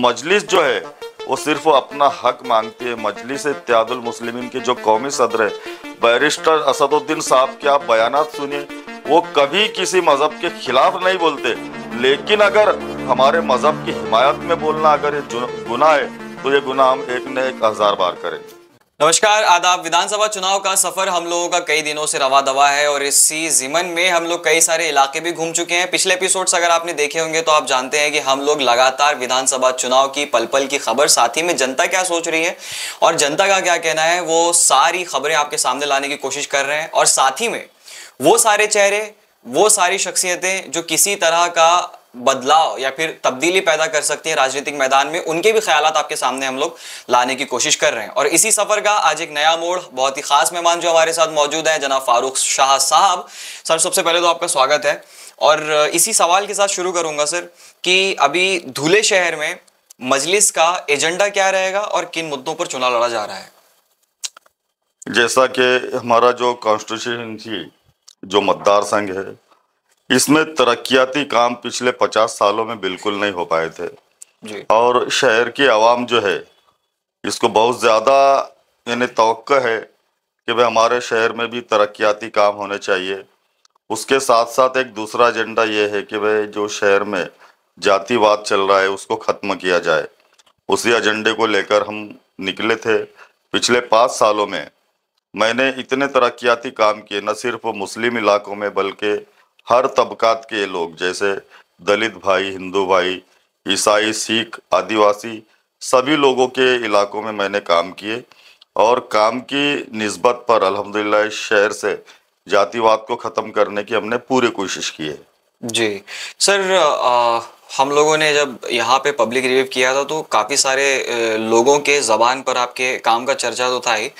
मजलिस जो है वो सिर्फ अपना हक मांगती है मजलिस इत्यादुल मुस्लिमीन के जो कौमी सदर है बैरिस्टर असदुद्दीन साहब के आप बयान सुनिए वो कभी किसी मज़हब के खिलाफ नहीं बोलते लेकिन अगर हमारे मज़हब की हिमायत में बोलना अगर ये गुनाह है तो ये गुनाह हम एक न एक हज़ार बार करेंगे नमस्कार आदाब विधानसभा चुनाव का सफर हम लोगों का कई दिनों से रवा दवा है और इसी जिमन में हम लोग कई सारे इलाके भी घूम चुके हैं पिछले एपिसोड्स अगर आपने देखे होंगे तो आप जानते हैं कि हम लोग लगातार विधानसभा चुनाव की पल पल की खबर साथ ही में जनता क्या सोच रही है और जनता का क्या कहना है वो सारी खबरें आपके सामने लाने की कोशिश कर रहे हैं और साथ ही में वो सारे चेहरे वो सारी शख्सियतें जो किसी तरह का बदलाव या फिर तब्दीली पैदा कर सकती है राजनीतिक मैदान में उनके भी ख्याल आपके सामने हम लोग लाने की कोशिश कर रहे हैं और इसी सफर का आज एक नया मोड़ बहुत ही खास मेहमान जो हमारे साथ मौजूद है जनाब फारूक शाह साहब सर सबसे पहले तो आपका स्वागत है और इसी सवाल के साथ शुरू करूंगा सर कि अभी धुले शहर में मजलिस का एजेंडा क्या रहेगा और किन मुद्दों पर चुनाव लड़ा जा रहा है जैसा कि हमारा जो कॉन्स्टिट्यूशन थी जो मतदार संघ है इसमें तरक्याती काम पिछले पचास सालों में बिल्कुल नहीं हो पाए थे और शहर की आवाम जो है इसको बहुत ज़्यादा यानी तो है कि भाई हमारे शहर में भी तरक्याती काम होने चाहिए उसके साथ साथ एक दूसरा एजेंडा ये है कि भाई जो शहर में जातिवाद चल रहा है उसको ख़त्म किया जाए उसी एजेंडे को लेकर हम निकले थे पिछले पाँच सालों में मैंने इतने तरक्याती काम किए न सिर्फ मुस्लिम इलाकों में बल्कि हर तबकात के लोग जैसे दलित भाई हिंदू भाई ईसाई सिख आदिवासी सभी लोगों के इलाकों में मैंने काम किए और काम की नस्बत पर अलहमदिल्ला इस शहर से जातिवाद को ख़त्म करने की हमने पूरी कोशिश की है जी सर आ... हम लोगों ने जब यहाँ पे पब्लिक रिव्यू किया था तो काफ़ी सारे लोगों के ज़बान पर आपके काम का चर्चा तो था ही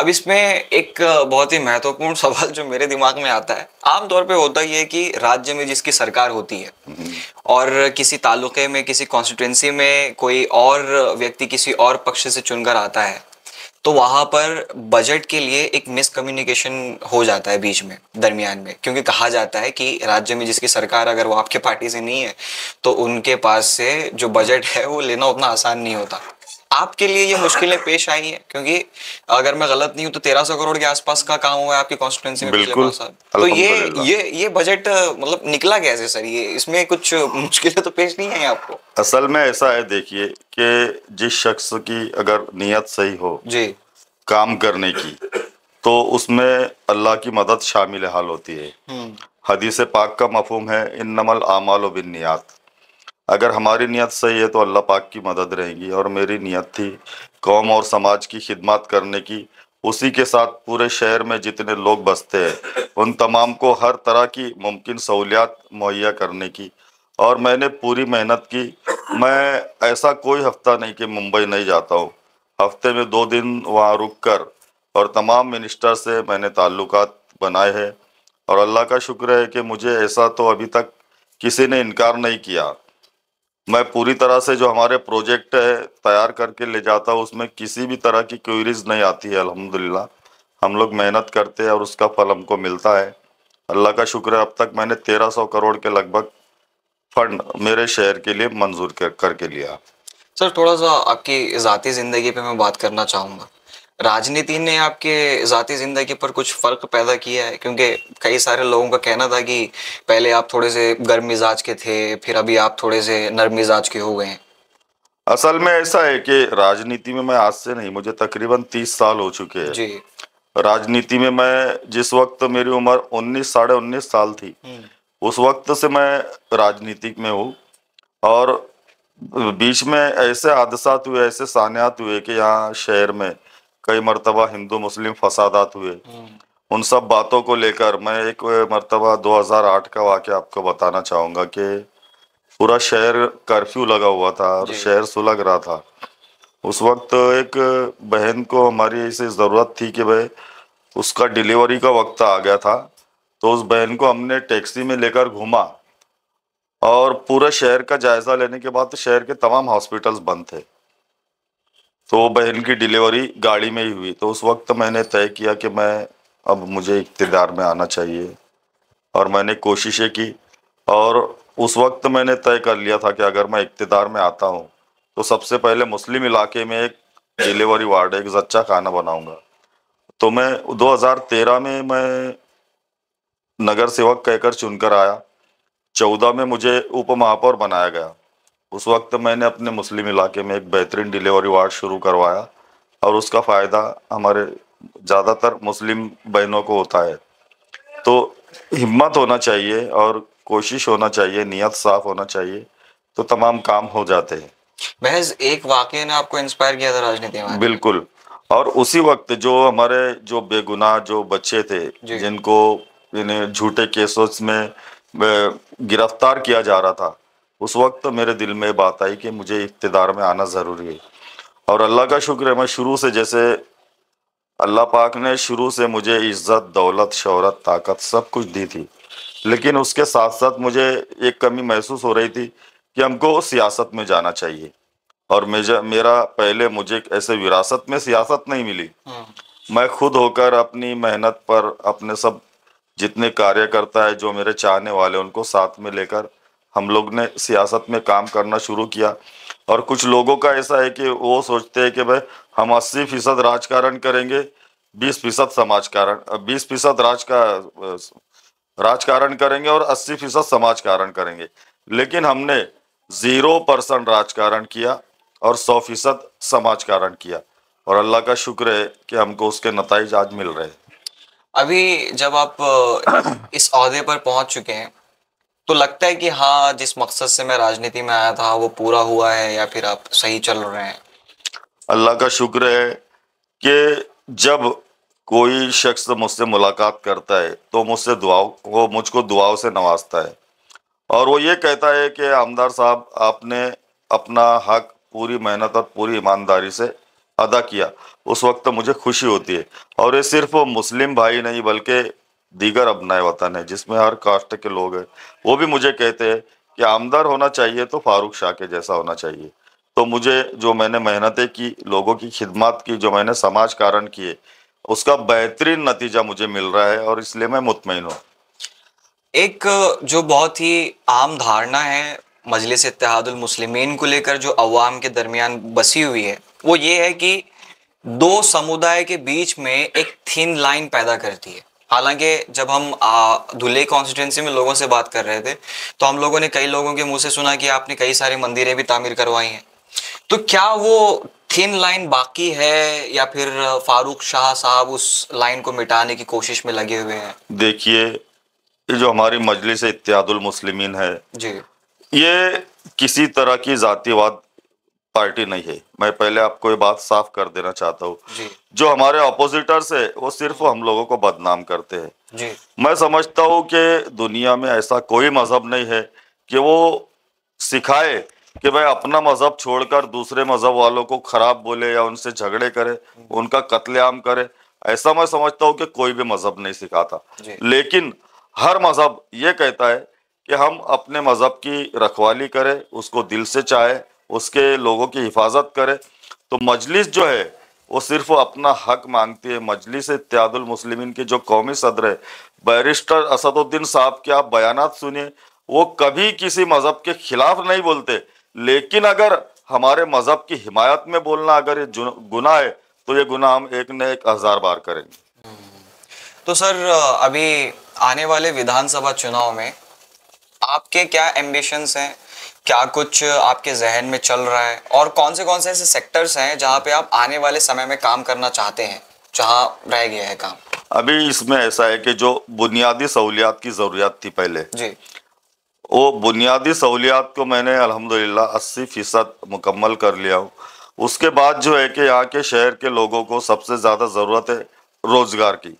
अब इसमें एक बहुत ही महत्वपूर्ण सवाल जो मेरे दिमाग में आता है आमतौर पे होता ही है कि राज्य में जिसकी सरकार होती है और किसी तालुके में किसी कॉन्स्टिट्यूंसी में कोई और व्यक्ति किसी और पक्ष से चुनकर आता है तो वहाँ पर बजट के लिए एक मिसकम्युनिकेशन हो जाता है बीच में दरमियान में क्योंकि कहा जाता है कि राज्य में जिसकी सरकार अगर वो आपके पार्टी से नहीं है तो उनके पास से जो बजट है वो लेना उतना आसान नहीं होता आपके लिए ये मुश्किलें पेश आई हैं क्योंकि अगर मैं गलत नहीं हूँ तो तेरह सौ करोड़ के आसपास का काम हुआ है आपकी कॉन्स्टिट्यूंसी में बिल्कुल तो ये ये ये बजट मतलब निकला कैसे सर ये इसमें कुछ मुश्किलें तो पेश नहीं आई आपको असल में ऐसा है देखिए कि जिस शख्स की अगर नीयत सही हो जी काम करने की तो उसमें अल्लाह की मदद शामिल हाल होती है हम्म। हदीस पाक का मफहम है इन नमल आमाल बिन नियात अगर हमारी नियत सही है तो अल्लाह पाक की मदद रहेगी और मेरी नियत थी कौम और समाज की खिदमत करने की उसी के साथ पूरे शहर में जितने लोग बसते हैं उन तमाम को हर तरह की मुमकिन सहूलियात मुहैया करने की और मैंने पूरी मेहनत की मैं ऐसा कोई हफ्ता नहीं कि मुंबई नहीं जाता हूँ हफ्ते में दो दिन वहाँ रुक कर और तमाम मिनिस्टर से मैंने ताल्लुक बनाए हैं और अल्लाह का शुक्र है कि मुझे ऐसा तो अभी तक किसी ने इनकार नहीं किया मैं पूरी तरह से जो हमारे प्रोजेक्ट है तैयार करके ले जाता हूँ उसमें किसी भी तरह की क्यूरीज नहीं आती है अल्हम्दुलिल्लाह हम लोग मेहनत करते हैं और उसका फल हमको मिलता है अल्लाह का शुक्र है अब तक मैंने तेरह सौ करोड़ के लगभग फंड मेरे शहर के लिए मंजूर कर, करके लिया सर थोड़ा सा आपकी ज़ाती ज़िंदगी पे मैं बात करना चाहूँगा राजनीति ने आपके ज़ाती ज़िंदगी पर कुछ फ़र्क पैदा किया है क्योंकि कई सारे लोगों का कहना था कि पहले आप थोड़े से गर्म मिजाज के थे फिर अभी आप थोड़े से नरम मिजाज के हो गए हैं असल में ऐसा है कि राजनीति में मैं आज से नहीं मुझे तकरीबन तीस साल हो चुके हैं जी राजनीति में मैं जिस वक्त मेरी उम्र उन्नीस साढ़े उन्नीस साल थी हम्म। उस वक्त से मैं राजनीति में हूँ और बीच में ऐसे हादसा हुए ऐसे सानियात हुए कि यहाँ शहर में कई मरतबा हिंदू मुस्लिम फसादात हुए हम्म। उन सब बातों को लेकर मैं एक मरतबा 2008 का वाक्य आपको बताना चाहूँगा कि पूरा शहर कर्फ्यू लगा हुआ था और शहर सुलग रहा था उस वक्त एक बहन को हमारी ऐसी ज़रूरत थी कि भाई उसका डिलीवरी का वक्त आ गया था तो उस बहन को हमने टैक्सी में लेकर घूमा और पूरे शहर का जायज़ा लेने के बाद तो शहर के तमाम हॉस्पिटल्स बंद थे तो बहन की डिलीवरी गाड़ी में ही हुई तो उस वक्त मैंने तय किया कि मैं अब मुझे इकतदार में आना चाहिए और मैंने कोशिशें की और उस वक्त मैंने तय कर लिया था कि अगर मैं इकतदार में आता हूँ तो सबसे पहले मुस्लिम इलाके में एक डिलीवरी वार्ड एक जच्चा खाना बनाऊंगा तो मैं 2013 में मैं नगर सेवक कहकर चुनकर आया चौदह में मुझे उप महापौर बनाया गया उस वक्त मैंने अपने मुस्लिम इलाके में एक बेहतरीन डिलीवरी वार्ड शुरू करवाया और उसका फ़ायदा हमारे ज़्यादातर मुस्लिम बहनों को होता है तो हिम्मत होना चाहिए और कोशिश होना चाहिए नियत साफ होना चाहिए तो तमाम काम हो जाते हैं महज एक वाक्य ने आपको इंस्पायर किया था राजनीति में बिल्कुल और उसी वक्त जो हमारे जो बेगुनाह जो बच्चे थे जिनको झूठे केसों में गिरफ्तार किया जा रहा था उस वक्त तो मेरे दिल में बात आई कि मुझे इकतदार में आना ज़रूरी है और अल्लाह का शुक्र है मैं शुरू से जैसे अल्लाह पाक ने शुरू से मुझे इज्जत दौलत शहरत ताकत सब कुछ दी थी लेकिन उसके साथ साथ मुझे एक कमी महसूस हो रही थी कि हमको सियासत में जाना चाहिए और मेजा मेरा पहले मुझे ऐसे विरासत में सियासत नहीं मिली हाँ। मैं खुद होकर अपनी मेहनत पर अपने सब जितने कार्यकर्ता है जो मेरे चाहने वाले उनको साथ में लेकर हम लोग ने सियासत में काम करना शुरू किया और कुछ लोगों का ऐसा है कि वो सोचते हैं कि भाई हम अस्सी फीसद राजकारण करेंगे बीस फीसद समाजकारण बीस फीसद राज का राजकारण करेंगे और अस्सी फीसद समाजकारण करेंगे लेकिन हमने ज़ीरो परसेंट राजकारण किया और सौ फीसद समाजकारण किया और अल्लाह का शुक्र है कि हमको उसके नतज आज मिल रहे हैं अभी जब आप इस अहदे पर पहुंच चुके हैं तो लगता है कि हाँ जिस मकसद से मैं राजनीति में आया था वो पूरा हुआ है या फिर आप सही चल रहे हैं अल्लाह का शुक्र है कि जब कोई शख्स मुझसे मुलाकात करता है तो मुझसे दुआओं वो मुझको दुआओं से नवाजता है और वो ये कहता है कि आमदार साहब आपने अपना हक पूरी मेहनत और पूरी ईमानदारी से अदा किया उस वक्त मुझे खुशी होती है और ये सिर्फ मुस्लिम भाई नहीं बल्कि दीगर अपनाए वतन है जिसमें हर कास्ट के लोग हैं वो भी मुझे कहते हैं कि आमदार होना चाहिए तो फारूक शाह के जैसा होना चाहिए तो मुझे जो मैंने मेहनतें की लोगों की खिदमत की जो मैंने समाज कारण किए उसका बेहतरीन नतीजा मुझे मिल रहा है और इसलिए मैं मुतमिन हूँ एक जो बहुत ही आम धारणा है मजलिस इतिहादुलमसलिमीन को लेकर जो अवाम के दरमियान बसी हुई है वो ये है कि दो समुदाय के बीच में एक थिन लाइन पैदा करती है हालांकि जब हम धुले कॉन्स्टिट्यूंसी में लोगों से बात कर रहे थे तो हम लोगों ने कई लोगों के मुंह से सुना कि आपने कई सारी मंदिरें भी तामीर करवाई हैं तो क्या वो थिन लाइन बाकी है या फिर फारूक शाह साहब उस लाइन को मिटाने की कोशिश में लगे हुए हैं देखिए जो हमारी मजलिस इत्यादुल मुस्लिमीन है जी ये किसी तरह की जातिवाद पार्टी नहीं है मैं पहले आपको ये बात साफ कर देना चाहता हूँ जो हमारे अपोजिटर्स है वो सिर्फ हम लोगों को बदनाम करते हैं मैं समझता हूँ कि दुनिया में ऐसा कोई मजहब नहीं है कि वो सिखाए कि भाई अपना मजहब छोड़कर दूसरे मजहब वालों को खराब बोले या उनसे झगड़े करे उनका कत्लेआम करे ऐसा मैं समझता हूँ कि कोई भी मजहब नहीं सिखाता लेकिन हर मजहब ये कहता है कि हम अपने मजहब की रखवाली करें उसको दिल से चाहे उसके लोगों की हिफाजत करे तो मजलिस जो है वो सिर्फ अपना हक मांगती है मजलिस इत्यादुल मुस्लिमीन के जो कौमी सदर है बैरिस्टर असदुद्दीन साहब के आप बयान सुनिए वो कभी किसी मज़हब के खिलाफ नहीं बोलते लेकिन अगर हमारे मज़हब की हिमायत में बोलना अगर ये गुना है तो ये गुना हम एक न एक हज़ार बार करेंगे तो सर अभी आने वाले विधानसभा चुनाव में आपके क्या एम्बिशंस हैं क्या कुछ आपके जहन में चल रहा है और कौन से कौन से ऐसे सेक्टर्स हैं जहाँ पे आप आने वाले समय में काम करना चाहते हैं जहाँ रह गया है काम अभी इसमें ऐसा है कि जो बुनियादी सहूलियात की ज़रूरत थी पहले जी वो बुनियादी सहूलियात को मैंने अल्हम्दुलिल्लाह अस्सी फीसद मुकम्मल कर लिया हूँ उसके बाद जो है कि यहाँ के शहर के लोगों को सबसे ज़्यादा ज़रूरत है रोज़गार की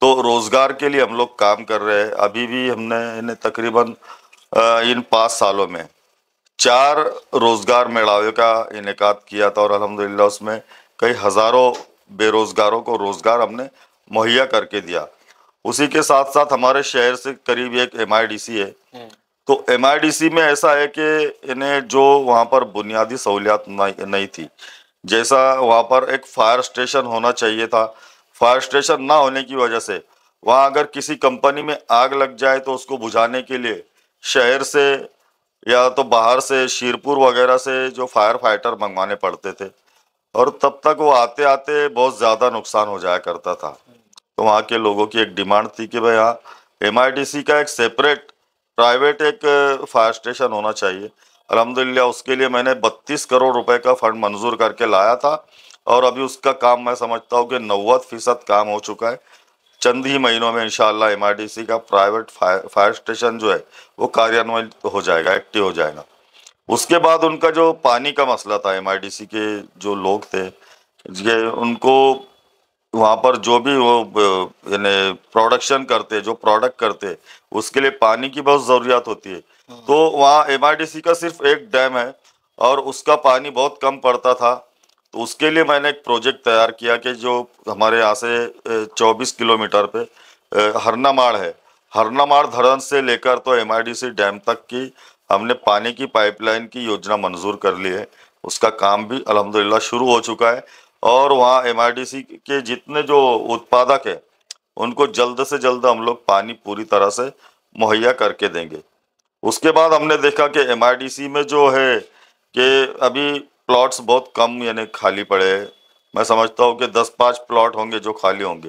तो रोज़गार के लिए हम लोग काम कर रहे हैं अभी भी हमने तकरीबन इन पाँच सालों में चार रोज़गार मेलावे का इनका किया था और अलहमदिल्ला उसमें कई हज़ारों बेरोज़गारों को रोज़गार हमने मुहैया करके दिया उसी के साथ साथ हमारे शहर से करीब एक एम है हम्म। तो एम में ऐसा है कि इन्हें जो वहाँ पर बुनियादी सहूलियात नहीं थी जैसा वहाँ पर एक फायर स्टेशन होना चाहिए था फायर स्टेशन ना होने की वजह से वहाँ अगर किसी कंपनी में आग लग जाए तो उसको बुझाने के लिए शहर से या तो बाहर से शीरपुर वगैरह से जो फायर फाइटर मंगवाने पड़ते थे और तब तक वो आते आते बहुत ज़्यादा नुकसान हो जाया करता था तो वहाँ के लोगों की एक डिमांड थी कि भाई यहाँ एम का एक सेपरेट प्राइवेट एक फायर स्टेशन होना चाहिए अलहमदिल्ला उसके लिए मैंने 32 करोड़ रुपए का फंड मंजूर करके लाया था और अभी उसका काम मैं समझता हूँ कि नव्वद फीसद काम हो चुका है चंद ही महीनों में इंशाल्लाह एम का प्राइवेट फायर फायर स्टेशन जो है वो कार्यान्वित हो जाएगा एक्टिव हो जाएगा उसके बाद उनका जो पानी का मसला था एम के जो लोग थे ये उनको वहाँ पर जो भी वो यानी प्रोडक्शन करते जो प्रोडक्ट करते उसके लिए पानी की बहुत ज़रूरत होती है हम्म। तो वहाँ एम का सिर्फ एक डैम है और उसका पानी बहुत कम पड़ता था तो उसके लिए मैंने एक प्रोजेक्ट तैयार किया कि जो हमारे यहाँ से चौबीस किलोमीटर पे हरनामाड़ है हरनामाड़ धरन से लेकर तो एम डैम तक की हमने पानी की पाइपलाइन की योजना मंजूर कर ली है उसका काम भी अलहमदिल्ला शुरू हो चुका है और वहाँ एम के जितने जो उत्पादक हैं उनको जल्द से जल्द हम लोग पानी पूरी तरह से मुहैया करके देंगे उसके बाद हमने देखा कि एम में जो है कि अभी प्लॉट्स बहुत कम यानी खाली पड़े हैं मैं समझता हूँ कि दस पाँच प्लॉट होंगे जो खाली होंगे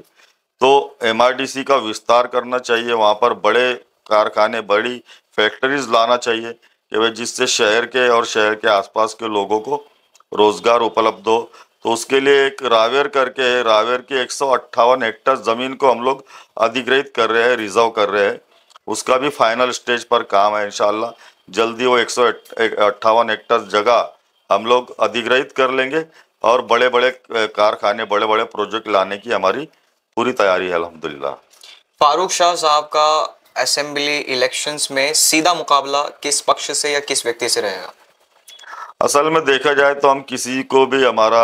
तो एम का विस्तार करना चाहिए वहाँ पर बड़े कारखाने बड़ी फैक्ट्रीज लाना चाहिए कि भाई जिससे शहर के और शहर के आसपास के लोगों को रोज़गार उपलब्ध हो तो उसके लिए एक रावेर करके है रावेर की एक हेक्टर ज़मीन को हम लोग अधिग्रहित कर रहे हैं रिजर्व कर रहे हैं उसका भी फाइनल स्टेज पर काम है इन जल्दी वो एक हेक्टर जगह हम लोग अधिग्रहित कर लेंगे और बड़े बड़े कारखाने बड़े बड़े प्रोजेक्ट लाने की हमारी पूरी तैयारी है अलहमदिल्ला फारूक शाह साहब का असेंबली इलेक्शंस में सीधा मुकाबला किस पक्ष से या किस व्यक्ति से रहेगा असल में देखा जाए तो हम किसी को भी हमारा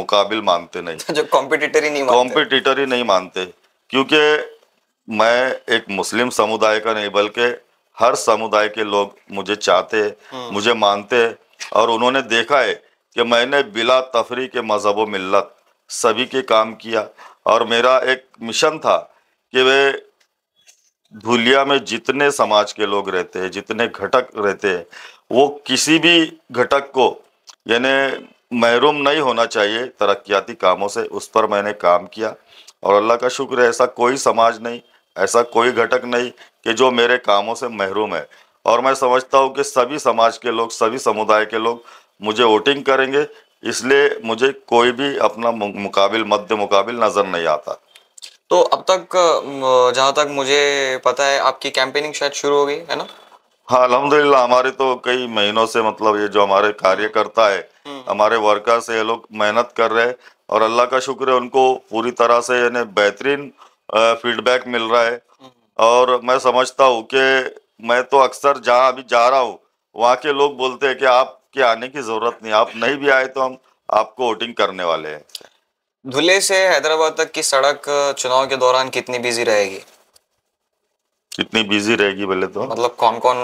मुकाबिल मानते नहीं जो कॉम्पिटिटर ही नहीं कॉम्पिटिटर ही नहीं मानते क्योंकि मैं एक मुस्लिम समुदाय का नहीं बल्कि हर समुदाय के लोग मुझे चाहते हम्म। मुझे मानते और उन्होंने देखा है कि मैंने बिला तफरी के मज़हब व मिलत सभी के काम किया और मेरा एक मिशन था कि वे धुलिया में जितने समाज के लोग रहते हैं जितने घटक रहते हैं वो किसी भी घटक को यानी महरूम नहीं होना चाहिए तरक्याती कामों से उस पर मैंने काम किया और अल्लाह का शुक्र है ऐसा कोई समाज नहीं ऐसा कोई घटक नहीं कि जो मेरे कामों से महरूम है और मैं समझता हूँ कि सभी समाज के लोग सभी समुदाय के लोग मुझे वोटिंग करेंगे इसलिए मुझे कोई भी अपना मुकाबिल मध्य मुकाबिल नज़र नहीं आता तो अब तक जहाँ तक मुझे पता है आपकी कैंपेनिंग शायद शुरू हो गई है ना हाँ अलहमदिल्ला हमारे तो कई महीनों से मतलब ये जो हमारे हम्म। कार्यकर्ता है हम्म। हमारे वर्कर्स है ये लोग मेहनत कर रहे हैं और अल्लाह का शुक्र है उनको पूरी तरह से यानी बेहतरीन फीडबैक मिल रहा है हम्म। और मैं समझता हूँ कि मैं तो अक्सर जहाँ अभी जा रहा हूँ वहाँ के लोग बोलते हैं कि आपके आने की ज़रूरत नहीं आप नहीं भी आए तो हम आपको वोटिंग करने वाले हैं धुले से हैदराबाद तक की सड़क चुनाव के दौरान कितनी बिजी रहेगी कितनी बिजी रहेगी बोले तो मतलब कौन कौन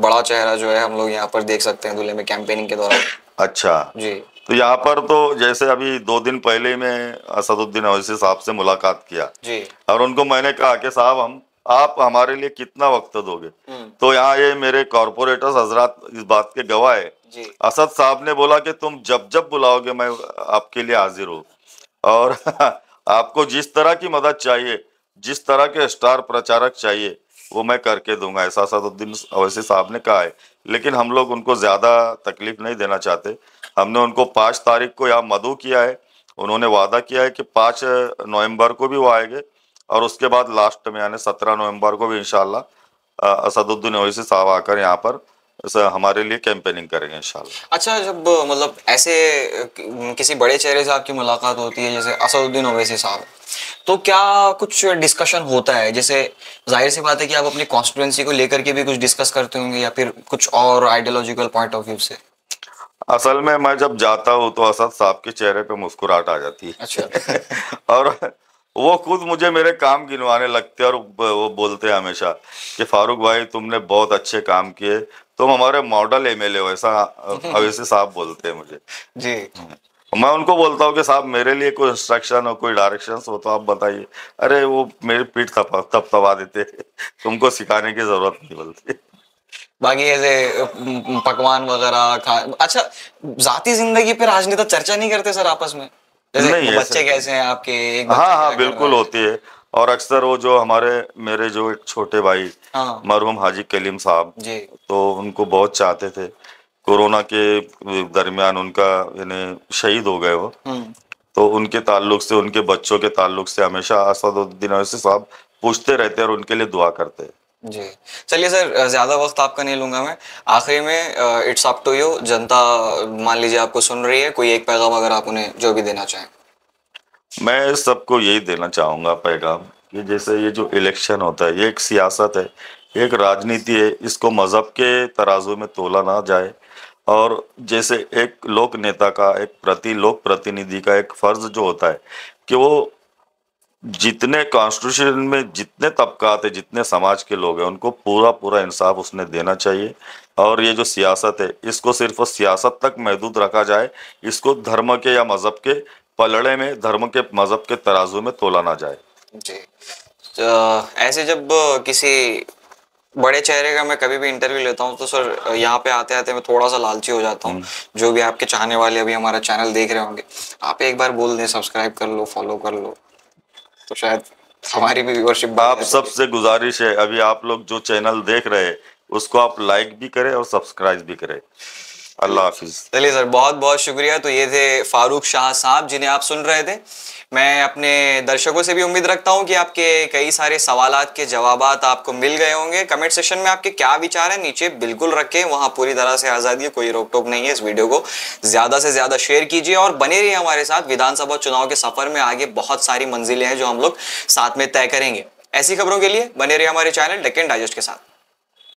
बड़ा चेहरा जो है हम लोग यहाँ पर देख सकते हैं धुले में कैंपेनिंग के दौरान अच्छा जी तो यहाँ पर तो जैसे अभी दो दिन पहले मैं असदुद्दीन अवैसी साहब से मुलाकात किया जी और उनको मैंने कहा कि साहब हम आप हमारे लिए कितना वक्त दोगे हम्म। तो यहाँ ये मेरे कॉरपोरेटर्स हजरात इस बात के गवाह है असद साहब ने बोला कि तुम जब जब बुलाओगे मैं आपके लिए हाजिर हूँ और आपको जिस तरह की मदद चाहिए जिस तरह के स्टार प्रचारक चाहिए वो मैं करके दूंगा ऐसा असदुद्दीन अवैसी साहब ने कहा है लेकिन हम लोग उनको ज़्यादा तकलीफ नहीं देना चाहते हमने उनको पाँच तारीख को यहाँ मधु किया है उन्होंने वादा किया है कि पाँच नवंबर को भी वो आएंगे और उसके बाद लास्ट में यानी सत्रह नवंबर को भी इनशाला असदुद्दीन ओवैसी साहब आकर यहाँ पर हमारे लिए कैंपेनिंग करेंगे इंशाल्लाह अच्छा जब मतलब ऐसे किसी बड़े चेहरे से आपकी मुलाकात होती है जैसे असदुद्दीन ओवैसी साहब तो क्या कुछ डिस्कशन होता है जैसे जाहिर सी बात है कि आप अपनी कॉन्स्टिट्यूंसी को लेकर के भी कुछ डिस्कस करते होंगे या फिर कुछ और आइडियोलॉजिकल पॉइंट ऑफ व्यू से असल में मैं जब जाता हूँ तो असद साहब के चेहरे पे मुस्कुराहट आ जाती है अच्छा और वो खुद मुझे मेरे काम गिनवाने लगते और वो बोलते हैं हमेशा कि फारूक भाई तुमने बहुत अच्छे काम किए तुम हमारे मॉडल एम एल हो ऐसा अवैसे साहब बोलते हैं मुझे जी हम्म। मैं उनको बोलता हूँ कि साहब मेरे लिए कोई इंस्ट्रक्शन हो कोई डायरेक्शन हो तो आप बताइए अरे वो मेरी पीठ थप थप थपा देते तुमको सिखाने की जरूरत नहीं बोलती बाकी ऐसे पकवान वगैरह खा अच्छा जाती जिंदगी पे राजनेता चर्चा नहीं करते सर आपस में नहीं बच्चे कैसे हैं आपके एक हाँ हाँ बिल्कुल होती है और अक्सर वो जो हमारे मेरे जो एक छोटे भाई हाँ। मरहूम हाजी कलीम साहब तो उनको बहुत चाहते थे कोरोना के दरमियान उनका यानी शहीद हो गए वो हम्म। तो उनके ताल्लुक से उनके बच्चों के ताल्लुक से हमेशा असदुद्दीन साहब पूछते रहते और उनके लिए दुआ करते जी चलिए सर ज़्यादा वक्त आपका नहीं लूँगा मैं आखिरी में इट्स अप टू यू जनता मान लीजिए आपको सुन रही है कोई एक पैगाम अगर आप उन्हें जो भी देना चाहें मैं सबको यही देना चाहूँगा पैगाम कि जैसे ये जो इलेक्शन होता है ये एक सियासत है एक राजनीति है इसको मज़हब के तराजू में तोला ना जाए और जैसे एक लोक नेता का एक प्रति लोक प्रतिनिधि का एक फ़र्ज़ जो होता है कि वो जितने कॉन्स्टिट्यूशन में जितने तबकात है जितने समाज के लोग हैं उनको पूरा पूरा इंसाफ उसने देना चाहिए और ये जो सियासत है इसको सिर्फ सियासत तक महदूद रखा जाए इसको धर्म के या मज़हब के पलड़े में धर्म के मज़हब के तराजू में तोला ना जाए जी तो, ऐसे जब किसी बड़े चेहरे का मैं कभी भी इंटरव्यू लेता हूँ तो सर यहाँ पे आते आते मैं थोड़ा सा लालची हो जाता हूँ हम्म। जो भी आपके चाहने वाले अभी हमारा चैनल देख रहे होंगे आप एक बार बोल दें सब्सक्राइब कर लो फॉलो कर लो तो शायद हमारी भी व्यूअरशिप आप सबसे गुजारिश है अभी आप लोग जो चैनल देख रहे हैं उसको आप लाइक भी करें और सब्सक्राइब भी करें अल्लाह हाफिज़ चलिए सर बहुत बहुत शुक्रिया तो ये थे फारूक शाह साहब जिन्हें आप सुन रहे थे मैं अपने दर्शकों से भी उम्मीद रखता हूँ कि आपके कई सारे सवाल के जवाब आपको मिल गए होंगे कमेंट सेक्शन में आपके क्या विचार हैं नीचे बिल्कुल रखें वहाँ पूरी तरह से आज़ादी है कोई रोक टोक नहीं है इस वीडियो को ज़्यादा से ज़्यादा शेयर कीजिए और बने रहिए हमारे साथ विधानसभा चुनाव के सफ़र में आगे बहुत सारी मंजिलें हैं जो हम लोग साथ में तय करेंगे ऐसी खबरों के लिए बने रहिए हमारे चैनल डेकेंड डाइजेस्ट के साथ